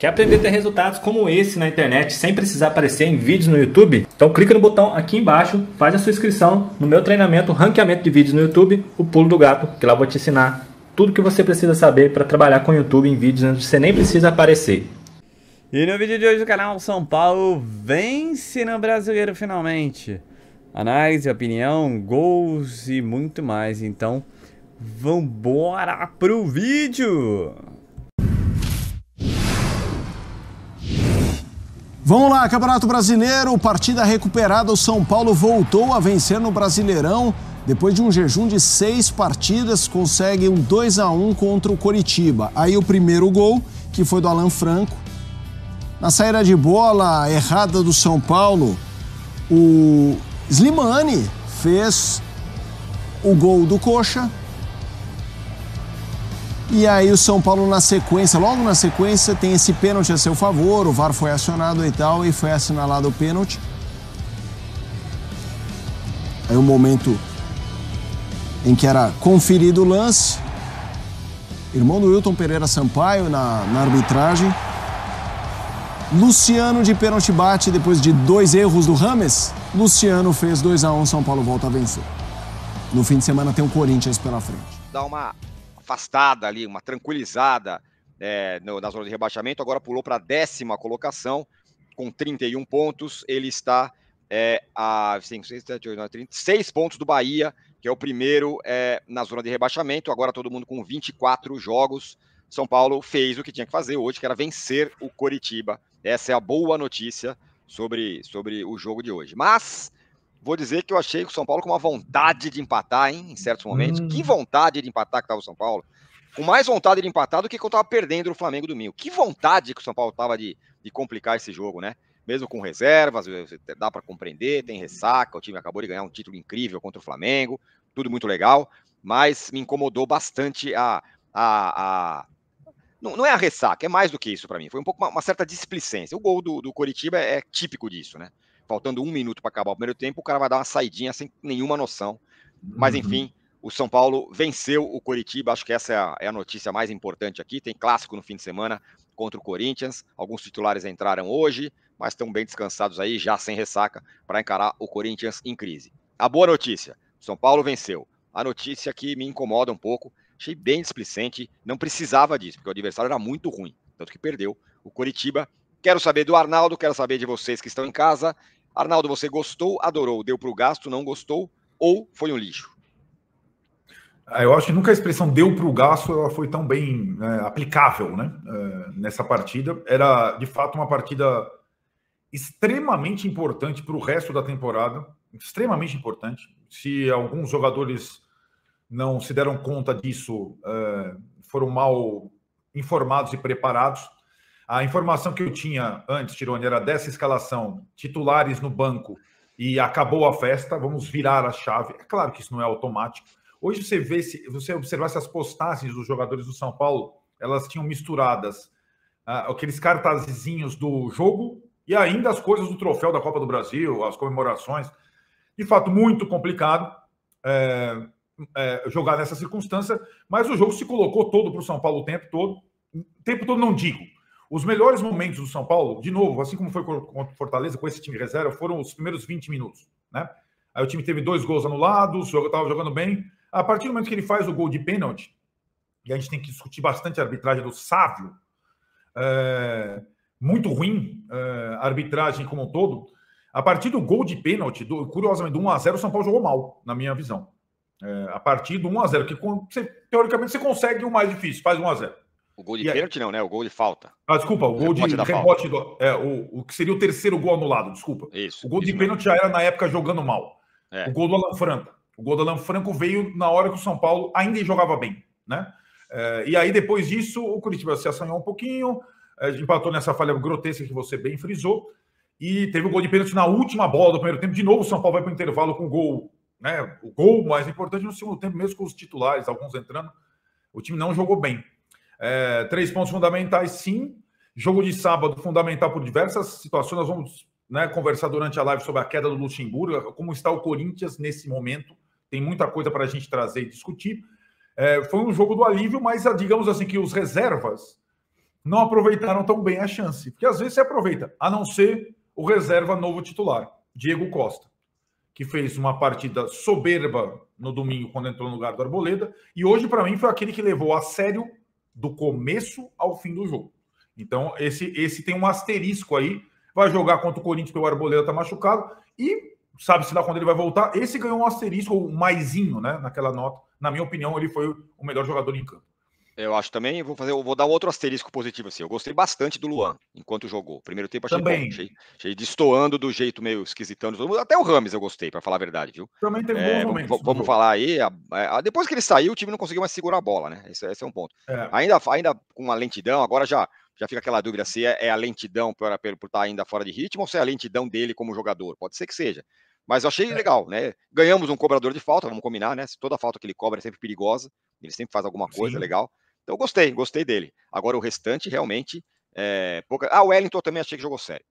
Quer aprender a ter resultados como esse na internet sem precisar aparecer em vídeos no YouTube? Então clica no botão aqui embaixo, faz a sua inscrição no meu treinamento Ranqueamento de Vídeos no YouTube, o Pulo do Gato, que lá vou te ensinar tudo que você precisa saber para trabalhar com o YouTube em vídeos onde você nem precisa aparecer. E no vídeo de hoje do canal São Paulo vence no Brasileiro finalmente. Análise, opinião, gols e muito mais. Então, vambora pro vídeo! Vamos lá, Campeonato Brasileiro, partida recuperada. O São Paulo voltou a vencer no Brasileirão. Depois de um jejum de seis partidas, consegue um 2 a 1 contra o Coritiba. Aí o primeiro gol, que foi do Alan Franco. Na saída de bola errada do São Paulo, o Slimani fez o gol do Coxa e aí o São Paulo na sequência, logo na sequência, tem esse pênalti a seu favor, o VAR foi acionado e tal, e foi assinalado o pênalti. Aí o um momento em que era conferido o lance. Irmão do Wilton Pereira Sampaio na, na arbitragem. Luciano de pênalti bate depois de dois erros do Rames. Luciano fez 2 a 1 um, São Paulo volta a vencer. No fim de semana tem o Corinthians pela frente. Dá uma afastada ali, uma tranquilizada é, no, na zona de rebaixamento, agora pulou para a décima colocação, com 31 pontos. Ele está é, a 5, 6, 7, 8, 9, 6 pontos do Bahia, que é o primeiro é, na zona de rebaixamento. Agora todo mundo com 24 jogos. São Paulo fez o que tinha que fazer hoje, que era vencer o Coritiba. Essa é a boa notícia sobre, sobre o jogo de hoje. Mas Vou dizer que eu achei o São Paulo com uma vontade de empatar, hein, em certos momentos. Hum. Que vontade de empatar que estava o São Paulo. Com mais vontade de empatar do que quando estava perdendo o Flamengo domingo. Que vontade que o São Paulo estava de, de complicar esse jogo, né? Mesmo com reservas, eh, dá para compreender, tem ressaca, o time acabou de ganhar um título incrível contra o Flamengo, tudo muito legal, mas me incomodou bastante a, a, a não, não, é a ressaca, é mais do que isso para mim. Foi um pouco uma, uma certa displicência. O gol do, do Coritiba é, é típico disso, né? faltando um minuto para acabar o primeiro tempo, o cara vai dar uma saidinha sem nenhuma noção. Mas uhum. enfim, o São Paulo venceu o Coritiba, acho que essa é a, é a, notícia mais importante aqui. Tem clássico no fim de semana contra o Corinthians. Alguns titulares entraram hoje, mas estão bem descansados aí, já sem ressaca, para encarar o Corinthians em crise. A boa notícia: São Paulo venceu. A notícia que me incomoda um pouco, achei bem displicente, não precisava disso, porque o adversário era muito ruim, tanto que perdeu o Coritiba. Quero saber do Arnaldo, quero saber de vocês que estão em casa Arnaldo, você gostou, adorou, deu para o gasto, não gostou ou foi um lixo? Ah, eu acho que nunca a expressão deu para o gasto ela foi tão bem né, aplicável né? Eh, nessa partida. Era, de fato, uma partida extremamente importante para o resto da temporada. Extremamente importante. Se alguns jogadores não se deram conta disso, eh, foram mal informados e preparados. A informação que eu tinha antes, Tirone, era dessa escalação: titulares no banco e acabou a festa, vamos virar a chave. É claro que isso não é automático. Hoje você vê se você observasse as postagens dos jogadores do São Paulo, elas tinham misturadas ah, aqueles cartazinhos do jogo e ainda as coisas do troféu da Copa do Brasil, as comemorações. De fato, muito complicado é, é, jogar nessa circunstância, mas o jogo se colocou todo para o São Paulo o tempo todo. O tempo todo não digo, os melhores momentos do São Paulo, de novo, assim como foi contra o Fortaleza, com esse time de reserva, foram os primeiros 20 minutos. Né? Aí o time teve dois gols anulados, estava jogando bem. A partir do momento que ele faz o gol de pênalti, e a gente tem que discutir bastante a arbitragem do Sávio, é, muito ruim é, a arbitragem como um todo. A partir do gol de pênalti, do, curiosamente, do 1x0, o São Paulo jogou mal, na minha visão. É, a partir do 1x0, que você, teoricamente você consegue o mais difícil, faz 1x0. O gol de e pênalti aí... não, né? O gol de falta. Ah, desculpa, o, o gol de rebote. Do... é, o, o que seria o terceiro gol anulado, desculpa. Isso. O gol isso de pênalti já era na época jogando mal. É. O gol do Alan Franco. O gol do Alan Franco veio na hora que o São Paulo ainda jogava bem, né? É, e aí, depois disso, o Curitiba se assanhou um pouquinho, é, empatou nessa falha grotesca que você bem frisou, e teve o gol de pênalti na última bola do primeiro tempo. De novo, o São Paulo vai para o intervalo com o gol, né? O gol mais importante no segundo tempo, mesmo com os titulares, alguns entrando. O time não jogou bem. É, três pontos fundamentais, sim. Jogo de sábado, fundamental por diversas situações. Nós vamos né, conversar durante a live sobre a queda do Luxemburgo, como está o Corinthians nesse momento. Tem muita coisa para a gente trazer e discutir. É, foi um jogo do alívio, mas ah, digamos assim que os reservas não aproveitaram tão bem a chance. Porque às vezes se aproveita, a não ser o reserva novo titular, Diego Costa, que fez uma partida soberba no domingo quando entrou no lugar do Arboleda. E hoje, para mim, foi aquele que levou a sério do começo ao fim do jogo. Então, esse, esse tem um asterisco aí. Vai jogar contra o Corinthians, porque o Arboleda tá machucado. E sabe-se lá quando ele vai voltar. Esse ganhou um asterisco, ou um maisinho, né? Naquela nota. Na minha opinião, ele foi o melhor jogador em campo. Eu acho também, vou fazer, vou dar um outro asterisco positivo assim. Eu gostei bastante do Luan enquanto jogou. Primeiro tempo achei também. bom, achei, achei destoando do jeito meio esquisitando Até o Rames eu gostei, para falar a verdade, viu? Também teve é, bons momentos. Vamos, falar aí, a, é, a, depois que ele saiu, o time não conseguiu mais segurar a bola, né? Esse, esse é um ponto. É. Ainda ainda com uma lentidão, agora já já fica aquela dúvida se é, é a lentidão por, por, por estar tá ainda fora de ritmo ou se é a lentidão dele como jogador. Pode ser que seja. Mas eu achei é. legal, né? Ganhamos um cobrador de falta, vamos combinar, né? Toda falta que ele cobra é sempre perigosa, ele sempre faz alguma coisa Sim. legal. Então gostei, gostei dele. Agora o restante realmente é pouca. Ah, o Wellington também achei que jogou sério.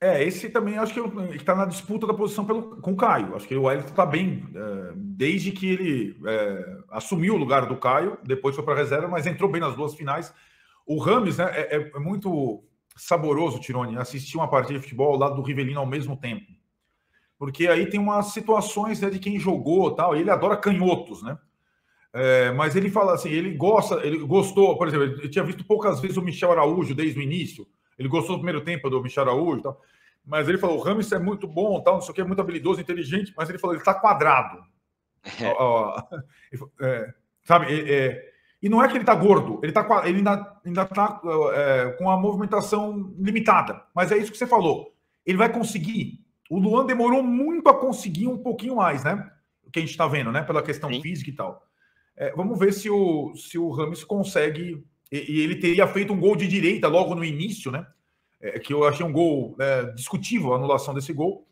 É, esse também acho que ele está na disputa da posição pelo, com o Caio. Acho que o Wellington está bem, é, desde que ele é, assumiu o lugar do Caio, depois foi para a reserva, mas entrou bem nas duas finais. O Rames né, é, é muito saboroso, Tirone, assistir uma partida de futebol ao lado do Rivelino ao mesmo tempo. Porque aí tem umas situações né, de quem jogou tal, e ele adora canhotos, né? É, mas ele fala assim, ele gosta, ele gostou, por exemplo, eu tinha visto poucas vezes o Michel Araújo desde o início. Ele gostou do primeiro tempo do Michel Araújo, tal, mas ele falou, o Rames é muito bom, tal, não sei o que, é muito habilidoso, inteligente, mas ele falou, ele está quadrado. é, é sabe, é, é. e não é que ele está gordo, ele, tá, ele ainda está com a movimentação limitada. Mas é isso que você falou. Ele vai conseguir. O Luan demorou muito a conseguir um pouquinho mais, né? O que a gente está vendo, né? Pela questão Sim. física e tal. É, vamos ver se o, se o Rames consegue. E, e, ele teria feito um gol de direita logo no início, né? É, que eu achei um gol é, discutível a anulação desse gol.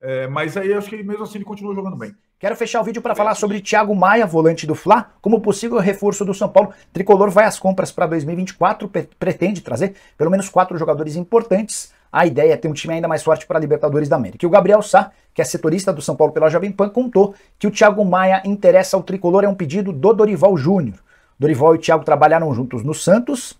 É, mas aí acho que mesmo assim ele continua jogando bem. Quero fechar o vídeo para falar sobre Thiago Maia, volante do Fla, como possível reforço do São Paulo. Tricolor vai às compras para 2024, pretende trazer pelo menos quatro jogadores importantes a ideia é ter um time ainda mais forte para a Libertadores da América. E o Gabriel Sá, que é setorista do São Paulo pela Jovem Pan, contou que o Thiago Maia interessa ao tricolor é um pedido do Dorival Júnior. Dorival e Thiago trabalharam juntos no Santos,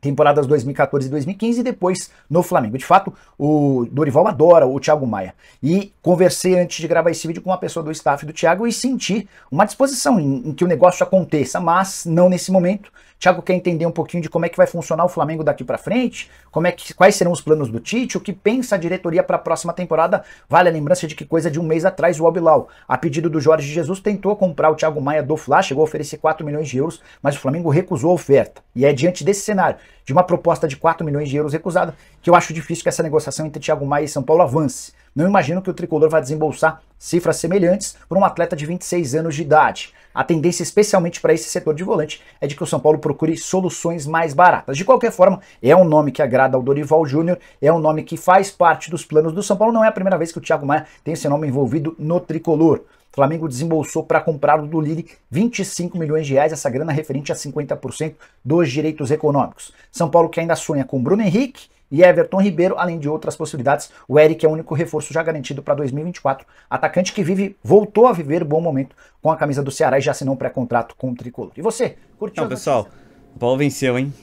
temporadas 2014 e 2015 e depois no Flamengo. De fato, o Dorival adora o Thiago Maia. E conversei antes de gravar esse vídeo com uma pessoa do staff do Thiago e senti uma disposição em, em que o negócio aconteça, mas não nesse momento. Thiago quer entender um pouquinho de como é que vai funcionar o Flamengo daqui para frente, como é que, quais serão os planos do Tite, o que pensa a diretoria para a próxima temporada. Vale a lembrança de que coisa de um mês atrás o Albilau, a pedido do Jorge Jesus, tentou comprar o Thiago Maia do Flá, chegou a oferecer 4 milhões de euros, mas o Flamengo recusou a oferta. E é diante desse cenário, de uma proposta de 4 milhões de euros recusada, que eu acho difícil que essa negociação entre Thiago Maia e São Paulo avance. Não imagino que o tricolor vai desembolsar cifras semelhantes por um atleta de 26 anos de idade. A tendência, especialmente para esse setor de volante, é de que o São Paulo procure soluções mais baratas. De qualquer forma, é um nome que agrada ao Dorival Júnior, é um nome que faz parte dos planos do São Paulo. Não é a primeira vez que o Thiago Maia tem esse nome envolvido no tricolor. O Flamengo desembolsou para comprar o do Lille 25 milhões de reais, essa grana referente a 50% dos direitos econômicos. São Paulo que ainda sonha com Bruno Henrique e Everton Ribeiro, além de outras possibilidades. O Eric é o único reforço já garantido para 2024. Atacante que vive, voltou a viver bom momento com a camisa do Ceará e já assinou um pré-contrato com o Tricolor. E você, curtiu? Não, pessoal, o Paulo venceu, hein?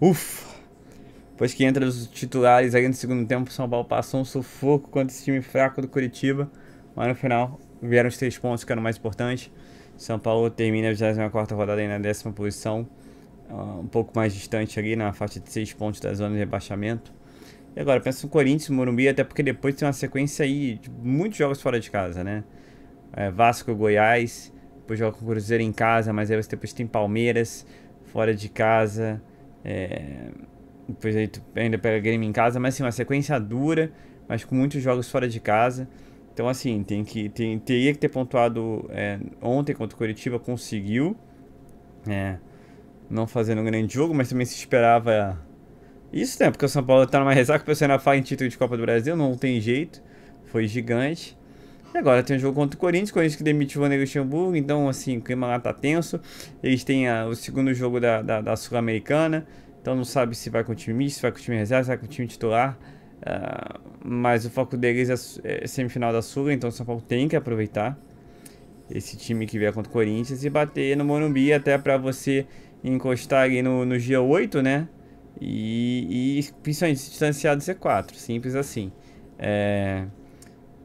Ufa! Pois que entra os titulares aí no segundo tempo, o São Paulo passou um sufoco contra esse time fraco do Curitiba. Mas no final vieram os três pontos, que era o mais importante. São Paulo termina a 24 rodada aí na décima posição. Ah, um pouco mais distante ali, na faixa de 6 pontos da zona de rebaixamento. E agora, pensa no Corinthians, Morumbi, até porque depois tem uma sequência aí de muitos jogos fora de casa, né? É, Vasco, Goiás, depois joga com o Cruzeiro em casa, mas aí você depois tem Palmeiras fora de casa, é, depois aí tu ainda pega Grêmio em casa, mas assim, uma sequência dura, mas com muitos jogos fora de casa. Então, assim, tem que, tem, teria que ter pontuado é, ontem contra o Curitiba, conseguiu. É, não fazendo um grande jogo, mas também se esperava isso, né? Porque o São Paulo tá numa ressaca, pensando na faz em título de Copa do Brasil, não tem jeito, foi gigante. E agora tem um jogo contra o Corinthians, Corinthians que demitiu o Vanderlei Luxemburgo, então assim, o clima lá tá tenso. Eles têm a, ah, o segundo jogo da, da, da Sul-Americana, então não sabe se vai com o time misto, se vai com o time reserva, se vai com o time titular. Uh, mas o foco deles é, é semifinal da Sul, então o São Paulo tem que aproveitar esse time que vier contra o Corinthians e bater no Morumbi até para você encostar ali no, no G8, né? E, e principalmente se distanciar do c 4 simples assim. É,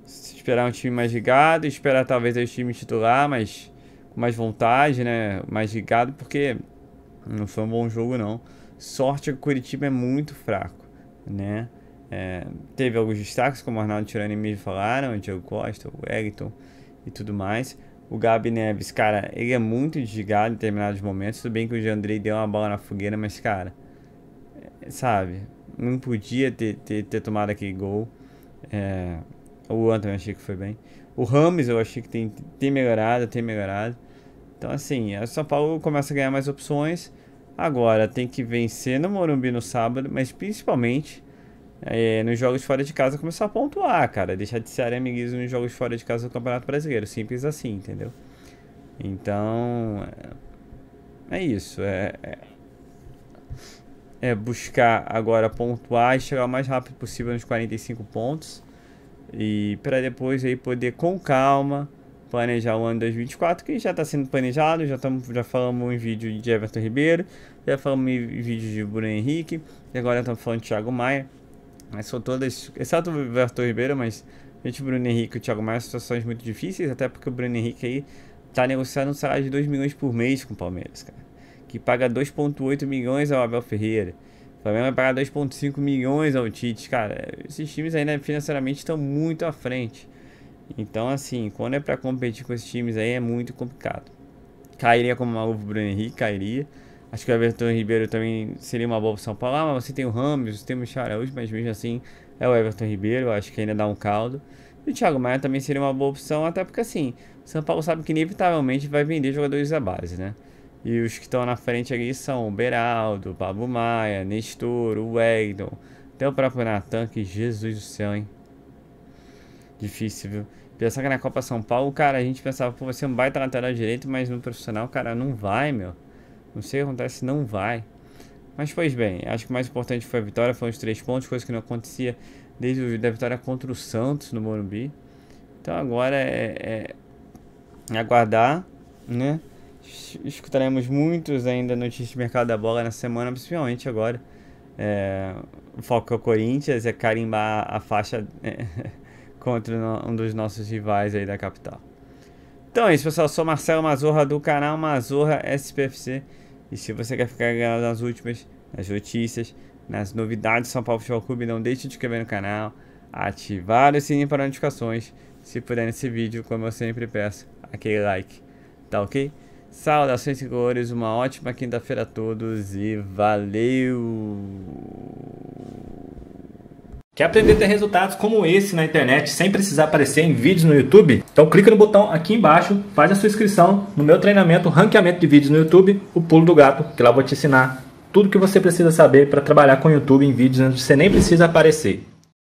esperar um time mais ligado, esperar talvez o time titular, mas com mais vontade, né? Mais ligado, porque não foi um bom jogo, não. Sorte é que o Curitiba é muito fraco, né? É, teve alguns destaques, como o Arnaldo Tirani me falaram, o Diego Costa, o Wellington e tudo mais. O Gabi Neves, cara, ele é muito desligado em determinados momentos. Tudo bem que o Jandrei deu uma bola na fogueira, mas, cara, é, sabe, não podia ter, ter, ter tomado aquele gol. É, o Antônio eu achei que foi bem. O Ramos eu achei que tem, tem melhorado, tem melhorado. Então, assim, o é, São Paulo começa a ganhar mais opções. Agora tem que vencer no Morumbi no sábado, mas principalmente é, nos jogos fora de casa começar a pontuar, cara. Deixar de ser amiguismo nos jogos fora de casa do Campeonato Brasileiro. Simples assim, entendeu? Então. É, é isso. É, é, é, buscar agora pontuar e chegar o mais rápido possível nos 45 pontos. E para depois aí poder com calma planejar o ano 2024, que já está sendo planejado, já, tamo, já falamos em vídeo de Everton Ribeiro, já falamos em vídeo de Bruno Henrique, e agora estamos falando de Thiago Maia. Mas todas, exceto o Everton Ribeiro, mas gente, o Bruno Henrique e o Thiago Maia situações muito difíceis, até porque o Bruno Henrique aí tá negociando um salário de 2 milhões por mês com o Palmeiras, cara. Que paga 2,8 milhões ao Abel Ferreira. O Flamengo vai pagar 2,5 milhões ao Tite, cara. Esses times ainda né, financeiramente estão muito à frente. Então, assim, quando é para competir com esses times aí é muito complicado. Cairia como o Bruno Henrique, cairia. Acho que o Everton Ribeiro também seria uma boa opção para lá, mas você tem o Ramos, você tem o Micharaújo, mas mesmo assim é o Everton Ribeiro, acho que ainda dá um caldo. E o Thiago Maia também seria uma boa opção, até porque assim, o São Paulo sabe que inevitavelmente vai vender jogadores da base, né? E os que estão na frente ali são o Beraldo, o Pablo Maia, Nestor, o Wellington, até o próprio Natan, que Jesus do céu, hein? Difícil, viu? Pensar que na Copa São Paulo, cara, a gente pensava, pô, vai ser é um baita lateral direito, mas no profissional, cara, não vai, meu. Não sei o que acontece, não vai. Mas, pois bem, acho que o mais importante foi a vitória, foram os três pontos, coisa que não acontecia desde a vitória contra o Santos no Morumbi. Então agora é, é aguardar, né? Escutaremos muitos ainda notícias de mercado da bola na semana, principalmente agora. É, o foco é o Corinthians, é carimbar a faixa é, contra um dos nossos rivais aí da capital. Então é isso, pessoal. Eu sou Marcelo Mazorra do canal Mazorra SPFC. E se você quer ficar ligado nas últimas, nas notícias, nas novidades do São Paulo Futebol Clube, não deixe de se inscrever no canal, ativar o sininho para notificações. Se puder nesse vídeo, como eu sempre peço, aquele like, tá ok? Saudações senhores, uma ótima quinta-feira a todos e valeu! Quer aprender a ter resultados como esse na internet sem precisar aparecer em vídeos no YouTube? Então clica no botão aqui embaixo, faz a sua inscrição no meu treinamento Ranqueamento de Vídeos no YouTube, o Pulo do Gato, que lá eu vou te ensinar tudo que você precisa saber para trabalhar com o YouTube em vídeos onde você nem precisa aparecer.